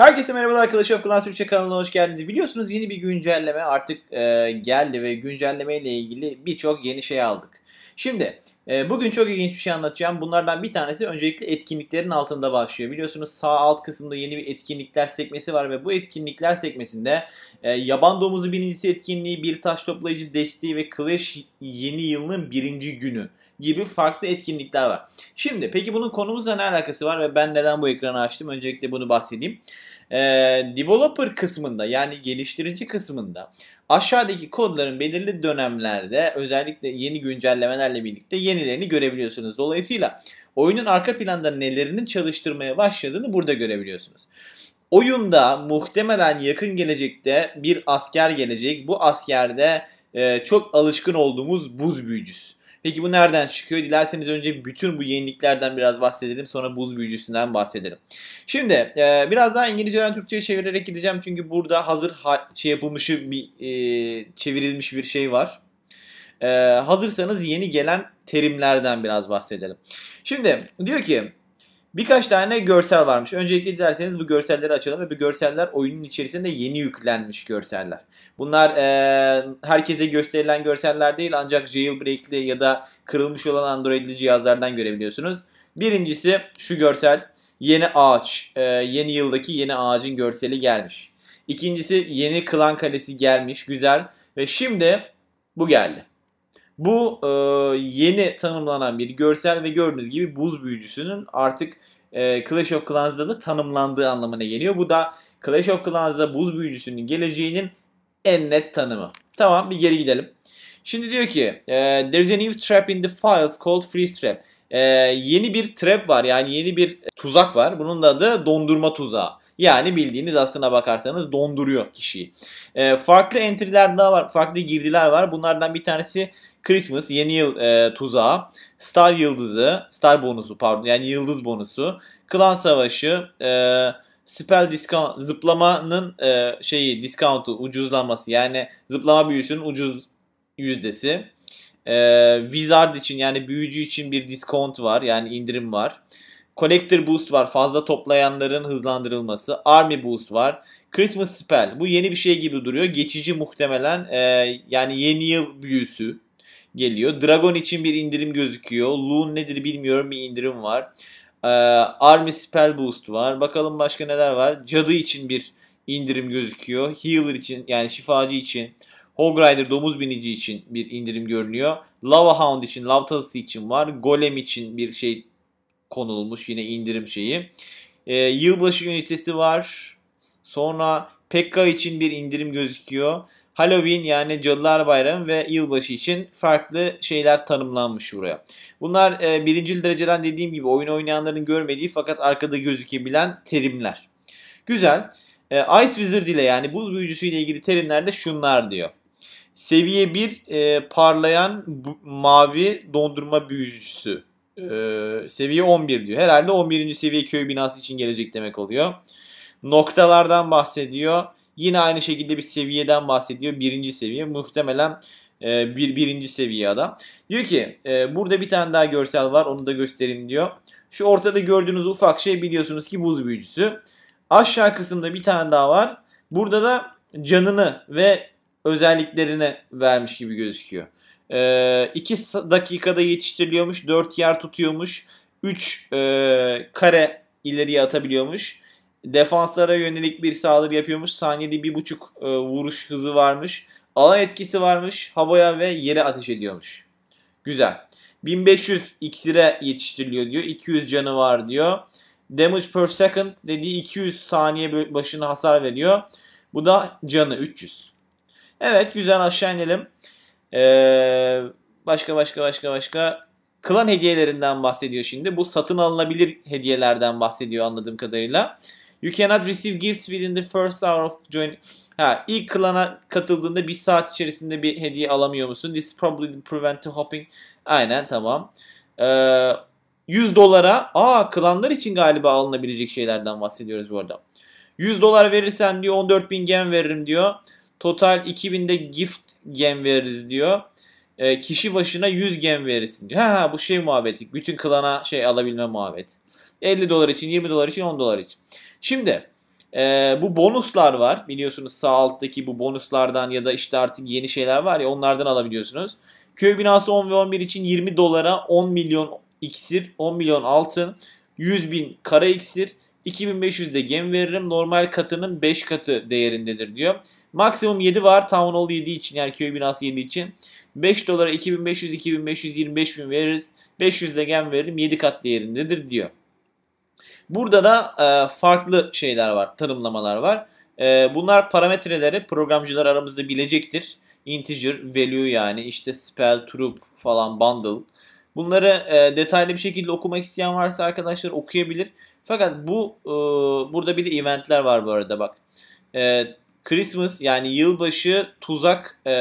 Herkese merhabalar arkadaşlar. Of Türkçe kanalına hoş geldiniz. Biliyorsunuz yeni bir güncelleme artık e, geldi ve güncellemeyle ilgili birçok yeni şey aldık. Şimdi e, bugün çok ilginç bir şey anlatacağım. Bunlardan bir tanesi öncelikle etkinliklerin altında başlıyor. Biliyorsunuz sağ alt kısımda yeni bir etkinlikler sekmesi var ve bu etkinlikler sekmesinde e, yaban domuzu birincisi etkinliği, bir taş toplayıcı desteği ve Clash yeni yılının birinci günü gibi farklı etkinlikler var. Şimdi peki bunun konumuzla ne alakası var ve ben neden bu ekranı açtım? Öncelikle bunu bahsedeyim e, developer kısmında yani geliştirici kısmında aşağıdaki kodların belirli dönemlerde özellikle yeni güncellemelerle birlikte yenilerini görebiliyorsunuz. Dolayısıyla oyunun arka planda nelerinin çalıştırmaya başladığını burada görebiliyorsunuz. Oyunda muhtemelen yakın gelecekte bir asker gelecek. Bu askerde e, çok alışkın olduğumuz buz büyücüsü. Peki bu nereden çıkıyor? Dilerseniz önce bütün bu yeniliklerden biraz bahsedelim. Sonra buz büyücüsünden bahsedelim. Şimdi e, biraz daha İngilizceden Türkçe'ye çevirerek gideceğim. Çünkü burada hazır ha- şey yapılmış bir e, çevrilmiş bir şey var. E, hazırsanız yeni gelen terimlerden biraz bahsedelim. Şimdi diyor ki Birkaç tane görsel varmış. Öncelikle dilerseniz bu görselleri açalım ve bu görseller oyunun içerisinde yeni yüklenmiş görseller. Bunlar e, herkese gösterilen görseller değil ancak jailbreak'li ya da kırılmış olan Android'li cihazlardan görebiliyorsunuz. Birincisi şu görsel yeni ağaç. E, yeni yıldaki yeni ağacın görseli gelmiş. İkincisi yeni klan kalesi gelmiş güzel ve şimdi bu geldi. Bu e, yeni tanımlanan bir görsel ve gördüğünüz gibi buz büyücüsünün artık e, Clash of Clans'da da tanımlandığı anlamına geliyor. Bu da Clash of Clans'da buz büyücüsünün geleceğinin en net tanımı. Tamam bir geri gidelim. Şimdi diyor ki e, There's a new trap in the files called freeze trap. E, yeni bir trap var yani yeni bir tuzak var. Bunun da adı dondurma tuzağı. Yani bildiğiniz aslına bakarsanız donduruyor kişiyi. E, farklı entry'ler daha var. Farklı girdiler var. Bunlardan bir tanesi Christmas, yeni yıl e, tuzağı, star yıldızı, star bonusu pardon yani yıldız bonusu, klan savaşı, e, spell discount, zıplamanın e, şeyi discountu ucuzlaması yani zıplama büyüsünün ucuz yüzdesi. E, Wizard için yani büyücü için bir discount var yani indirim var. Collector Boost var. Fazla toplayanların hızlandırılması. Army Boost var. Christmas Spell. Bu yeni bir şey gibi duruyor. Geçici muhtemelen. E, yani yeni yıl büyüsü geliyor. Dragon için bir indirim gözüküyor. Loon nedir bilmiyorum bir indirim var. Ee, Army Spell Boost var. Bakalım başka neler var. Cadı için bir indirim gözüküyor. Healer için yani şifacı için. Hog Rider domuz binici için bir indirim görünüyor. Lava Hound için, Lav Tazısı için var. Golem için bir şey konulmuş yine indirim şeyi. Ee, yılbaşı ünitesi var. Sonra Pekka için bir indirim gözüküyor. Halloween yani Cadılar Bayramı ve yılbaşı için farklı şeyler tanımlanmış buraya. Bunlar e, birinci dereceden dediğim gibi oyun oynayanların görmediği fakat arkada gözükebilen terimler. Güzel. E, Ice Wizard ile yani buz büyücüsü ile ilgili terimler de şunlar diyor. Seviye 1 e, parlayan bu, mavi dondurma büyücüsü. E, seviye 11 diyor. Herhalde 11. seviye köy binası için gelecek demek oluyor. Noktalardan bahsediyor. Yine aynı şekilde bir seviyeden bahsediyor. Birinci seviye. Muhtemelen e, bir, birinci seviye adam. Diyor ki e, burada bir tane daha görsel var onu da göstereyim diyor. Şu ortada gördüğünüz ufak şey biliyorsunuz ki buz büyücüsü. Aşağı kısımda bir tane daha var. Burada da canını ve özelliklerini vermiş gibi gözüküyor. 2 e, dakikada yetiştiriliyormuş. 4 yer tutuyormuş. 3 e, kare ileriye atabiliyormuş. Defanslara yönelik bir saldırı yapıyormuş. Saniyede bir buçuk e, vuruş hızı varmış. Alan etkisi varmış. Havaya ve yere ateş ediyormuş. Güzel. 1500 iksire yetiştiriliyor diyor. 200 canı var diyor. Damage per second dediği 200 saniye başına hasar veriyor. Bu da canı 300. Evet güzel aşağı inelim. Ee, başka başka başka başka. Klan hediyelerinden bahsediyor şimdi. Bu satın alınabilir hediyelerden bahsediyor anladığım kadarıyla. You cannot receive gifts within the first hour of join. Ha, ilk klana katıldığında bir saat içerisinde bir hediye alamıyor musun? This probably prevent the hopping. Aynen tamam. Ee, 100 dolara aa klanlar için galiba alınabilecek şeylerden bahsediyoruz bu arada. 100 dolar verirsen diyor 14 bin gem veririm diyor. Total de gift gem veririz diyor. E, kişi başına 100 gem verirsin diyor. Ha ha bu şey muhabbeti. Bütün klana şey alabilme muhabbeti. 50 dolar için, 20 dolar için, 10 dolar için. Şimdi e, bu bonuslar var. Biliyorsunuz sağ alttaki bu bonuslardan ya da işte artık yeni şeyler var ya onlardan alabiliyorsunuz. Köy binası 10 ve 11 için 20 dolara 10 milyon iksir, 10 milyon altın, 100 bin kara iksir, 2500 de gem veririm. Normal katının 5 katı değerindedir diyor. Maksimum 7 var Town Hall 7 için yani köy binası 7 için. 5 dolara 2500, 2500, 25 bin veririz. 500 de gem veririm 7 kat değerindedir diyor. Burada da e, farklı şeyler var, tanımlamalar var. E, bunlar parametreleri programcılar aramızda bilecektir. Integer, value yani işte spell, trup falan, bundle. Bunları e, detaylı bir şekilde okumak isteyen varsa arkadaşlar okuyabilir. Fakat bu e, burada bir de eventler var bu arada bak. E, Christmas yani yılbaşı tuzak e,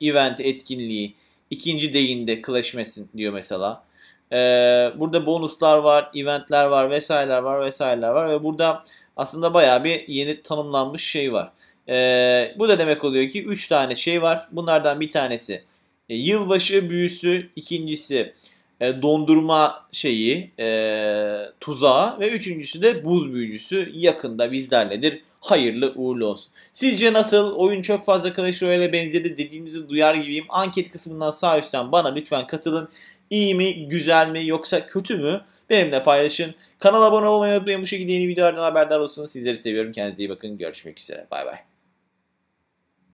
event etkinliği ikinci deyinde Clash diyor mesela. Ee, burada bonuslar var, eventler var, vesaireler var, vesaireler var ve burada aslında bayağı bir yeni tanımlanmış şey var. Ee, bu da demek oluyor ki 3 tane şey var. Bunlardan bir tanesi e, yılbaşı büyüsü, ikincisi e, dondurma şeyi, e, tuzağı ve üçüncüsü de buz büyücüsü yakında bizlerledir. Hayırlı uğurlu olsun. Sizce nasıl? Oyun çok fazla Clash Royale'e benzedi dediğinizi duyar gibiyim. Anket kısmından sağ üstten bana lütfen katılın iyi mi, güzel mi yoksa kötü mü? Benimle paylaşın. Kanala abone olmayı unutmayın. Bu şekilde yeni videolardan haberdar olsun. Sizleri seviyorum. Kendinize iyi bakın. Görüşmek üzere. Bay bay.